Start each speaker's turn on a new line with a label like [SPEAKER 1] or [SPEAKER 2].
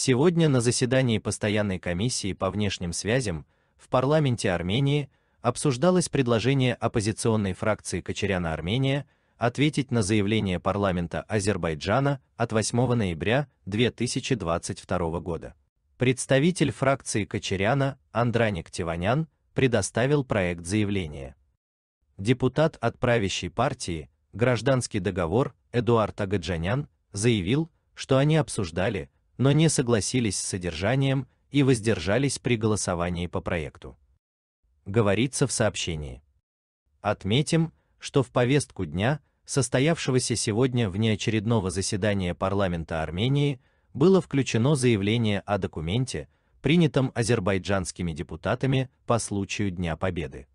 [SPEAKER 1] Сегодня на заседании постоянной комиссии по внешним связям в парламенте Армении обсуждалось предложение оппозиционной фракции Кочеряна Армения ответить на заявление парламента Азербайджана от 8 ноября 2022 года. Представитель фракции Кочеряна Андраник Тиванян предоставил проект заявления. Депутат от правящей партии Гражданский договор Эдуард Агаджанян заявил, что они обсуждали, но не согласились с содержанием и воздержались при голосовании по проекту. Говорится в сообщении. Отметим, что в повестку дня, состоявшегося сегодня внеочередного заседания парламента Армении, было включено заявление о документе, принятом азербайджанскими депутатами по случаю Дня Победы.